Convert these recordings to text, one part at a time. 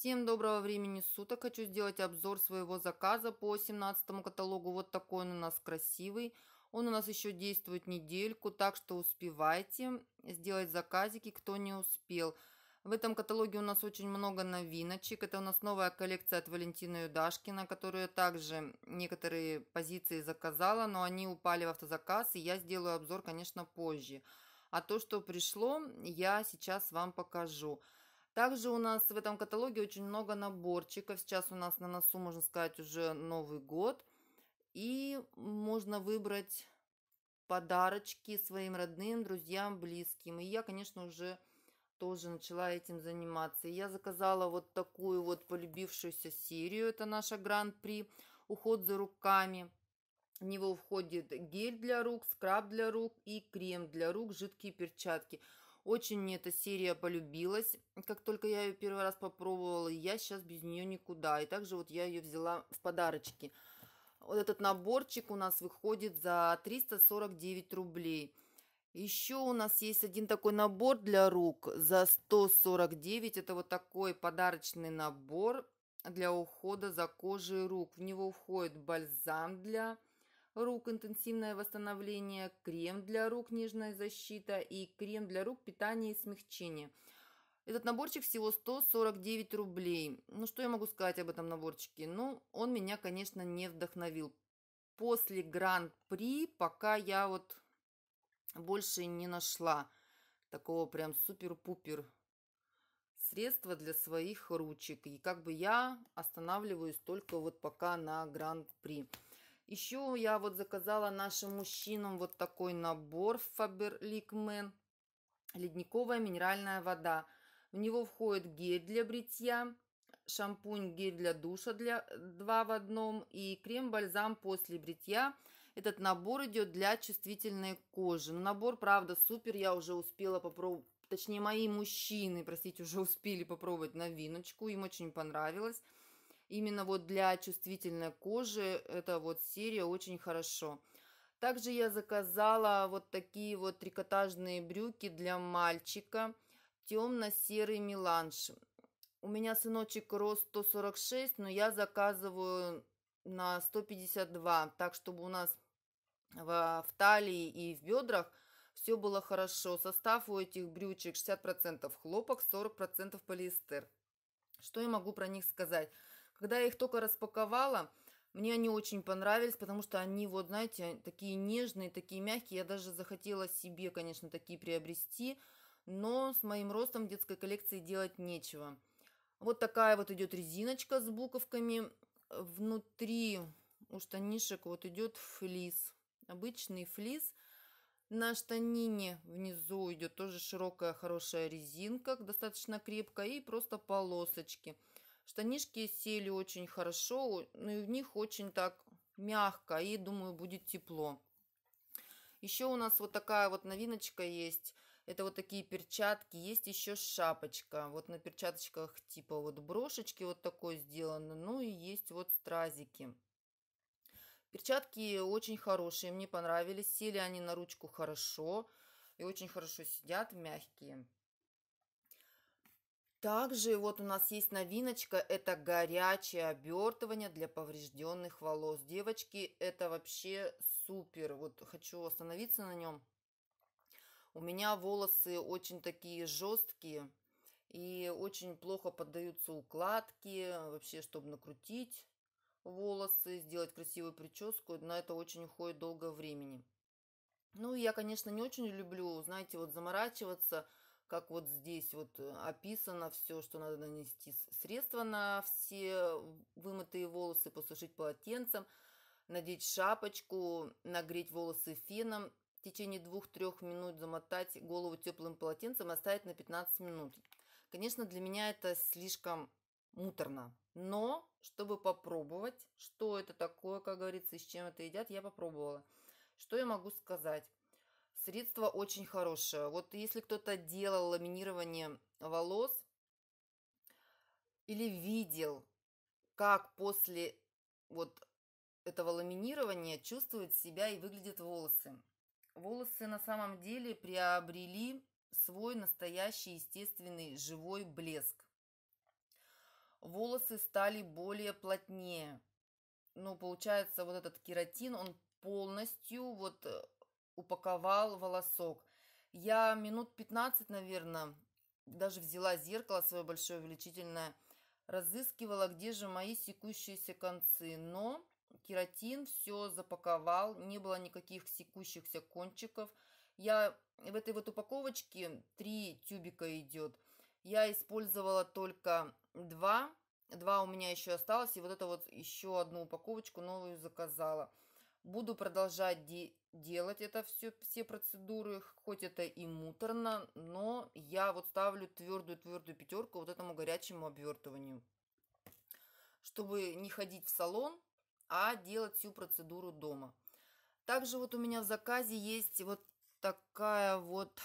Всем доброго времени суток. Хочу сделать обзор своего заказа по 17 каталогу. Вот такой он у нас красивый. Он у нас еще действует недельку, так что успевайте сделать заказики, кто не успел. В этом каталоге у нас очень много новиночек. Это у нас новая коллекция от Валентины Юдашкина, которая также некоторые позиции заказала, но они упали в автозаказ, и я сделаю обзор, конечно, позже. А то, что пришло, я сейчас вам покажу. Также у нас в этом каталоге очень много наборчиков. Сейчас у нас на носу, можно сказать, уже Новый год. И можно выбрать подарочки своим родным, друзьям, близким. И я, конечно, уже тоже начала этим заниматься. И я заказала вот такую вот полюбившуюся серию. Это наша гран-при «Уход за руками». В него входит гель для рук, скраб для рук и крем для рук, жидкие перчатки. Очень мне эта серия полюбилась. Как только я ее первый раз попробовала, я сейчас без нее никуда. И также вот я ее взяла в подарочки. Вот этот наборчик у нас выходит за 349 рублей. Еще у нас есть один такой набор для рук за 149. Это вот такой подарочный набор для ухода за кожей рук. В него входит бальзам для рук интенсивное восстановление, крем для рук нежная защита и крем для рук питание и смягчение. Этот наборчик всего 149 рублей. Ну, что я могу сказать об этом наборчике? Ну, он меня, конечно, не вдохновил. После Гран-при пока я вот больше не нашла такого прям супер-пупер средства для своих ручек. И как бы я останавливаюсь только вот пока на Гран-при. Еще я вот заказала нашим мужчинам вот такой набор Faberlic Man. Ледниковая минеральная вода. В него входит гель для бритья, шампунь, гель для душа для два в одном и крем-бальзам после бритья. Этот набор идет для чувствительной кожи. Ну, набор, правда, супер. Я уже успела попробовать, точнее, мои мужчины, простите, уже успели попробовать новиночку. Им очень понравилось. Именно вот для чувствительной кожи эта вот серия очень хорошо. Также я заказала вот такие вот трикотажные брюки для мальчика. Темно-серый меланж. У меня сыночек рост 146, но я заказываю на 152, так чтобы у нас в, в талии и в бедрах все было хорошо. Состав у этих брючек 60% хлопок, 40% полиэстер. Что я могу про них сказать? Когда я их только распаковала, мне они очень понравились, потому что они, вот, знаете, такие нежные, такие мягкие. Я даже захотела себе, конечно, такие приобрести, но с моим ростом в детской коллекции делать нечего. Вот такая вот идет резиночка с буковками. Внутри у штанишек вот идет флис, обычный флис. На штанине внизу идет тоже широкая хорошая резинка, достаточно крепкая, и просто полосочки – Штанишки сели очень хорошо, ну и в них очень так мягко, и думаю, будет тепло. Еще у нас вот такая вот новиночка есть. Это вот такие перчатки. Есть еще шапочка. Вот на перчаточках типа вот брошечки вот такой сделано. Ну и есть вот стразики. Перчатки очень хорошие, мне понравились. Сели они на ручку хорошо и очень хорошо сидят, мягкие. Также вот у нас есть новиночка, это горячее обертывание для поврежденных волос. Девочки, это вообще супер. Вот хочу остановиться на нем. У меня волосы очень такие жесткие и очень плохо поддаются укладке, вообще, чтобы накрутить волосы, сделать красивую прическу. На это очень уходит долго времени. Ну, я, конечно, не очень люблю, знаете, вот заморачиваться – как вот здесь вот э, описано все, что надо нанести средства на все вымытые волосы, посушить полотенцем, надеть шапочку, нагреть волосы феном, в течение 2-3 минут замотать голову теплым полотенцем оставить на 15 минут. Конечно, для меня это слишком муторно, но чтобы попробовать, что это такое, как говорится, и с чем это едят, я попробовала. Что я могу сказать? Средство очень хорошее. Вот если кто-то делал ламинирование волос или видел, как после вот этого ламинирования чувствуют себя и выглядят волосы. Волосы на самом деле приобрели свой настоящий естественный живой блеск. Волосы стали более плотнее. Ну, получается, вот этот кератин, он полностью вот э, упаковал волосок. Я минут 15, наверное, даже взяла зеркало свое большое увеличительное, разыскивала, где же мои секущиеся концы, но кератин все запаковал, не было никаких секущихся кончиков. Я в этой вот упаковочке три тюбика идет. Я использовала только два, два у меня еще осталось, и вот это вот еще одну упаковочку новую заказала. Буду продолжать де делать это все, все процедуры, хоть это и муторно, но я вот ставлю твердую-твердую пятерку вот этому горячему обертыванию, чтобы не ходить в салон, а делать всю процедуру дома. Также вот у меня в заказе есть вот такая вот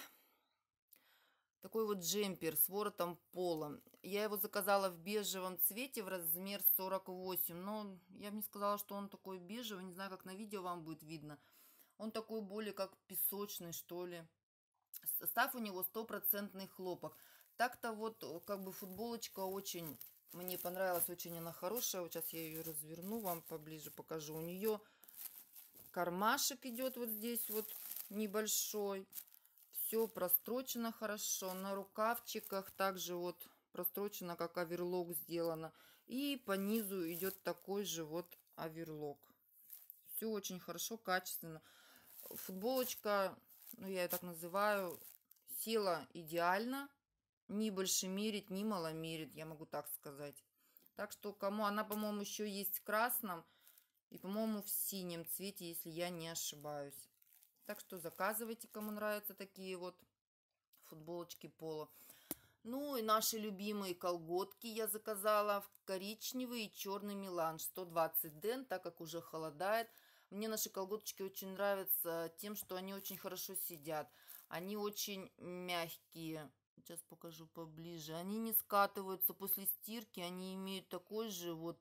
такой вот джемпер с воротом пола. Я его заказала в бежевом цвете в размер 48. Но я бы не сказала, что он такой бежевый. Не знаю, как на видео вам будет видно. Он такой более как песочный, что ли. Состав у него стопроцентный хлопок. Так-то вот, э, как бы футболочка очень... Мне понравилась, очень она хорошая. Вот сейчас я ее разверну вам поближе, покажу. У нее кармашек идет вот здесь вот небольшой. Все прострочено хорошо. На рукавчиках также вот прострочена, как оверлок сделана. И по низу идет такой же вот оверлок. Все очень хорошо, качественно. Футболочка, ну я ее так называю, села идеально. Ни больше большемерит, ни мало маломерит, я могу так сказать. Так что кому... Она, по-моему, еще есть в красном и, по-моему, в синем цвете, если я не ошибаюсь. Так что заказывайте, кому нравятся такие вот футболочки пола. Ну и наши любимые колготки я заказала в коричневый и черный меланж 120 ден, так как уже холодает. Мне наши колготочки очень нравятся тем, что они очень хорошо сидят. Они очень мягкие. Сейчас покажу поближе. Они не скатываются после стирки. Они имеют такой же вот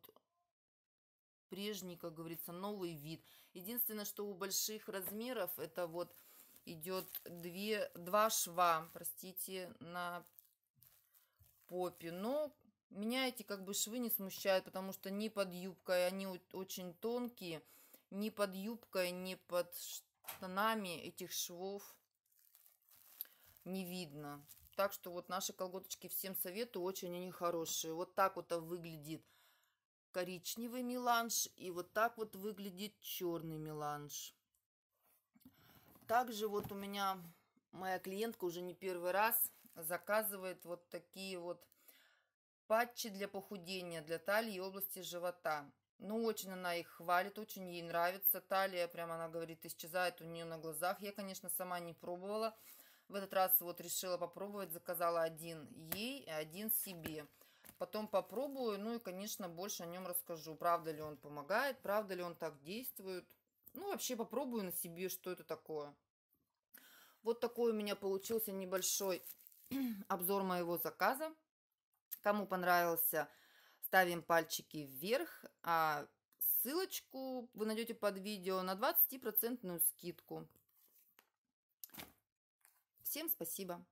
прежний, как говорится, новый вид. Единственное, что у больших размеров это вот идет две, два шва, простите, на попе, но меня эти как бы швы не смущают, потому что не под юбкой, они очень тонкие, ни под юбкой, ни под штанами этих швов не видно. Так что вот наши колготочки всем советую, очень они хорошие. Вот так вот выглядит коричневый меланж и вот так вот выглядит черный меланж. Также вот у меня моя клиентка уже не первый раз заказывает вот такие вот патчи для похудения, для талии и области живота. Ну, очень она их хвалит, очень ей нравится талия, прям она говорит, исчезает у нее на глазах. Я, конечно, сама не пробовала. В этот раз вот решила попробовать, заказала один ей, и один себе. Потом попробую, ну и, конечно, больше о нем расскажу. Правда ли он помогает, правда ли он так действует. Ну, вообще попробую на себе, что это такое. Вот такой у меня получился небольшой обзор моего заказа. Кому понравился, ставим пальчики вверх. А ссылочку вы найдете под видео на 20% скидку. Всем спасибо!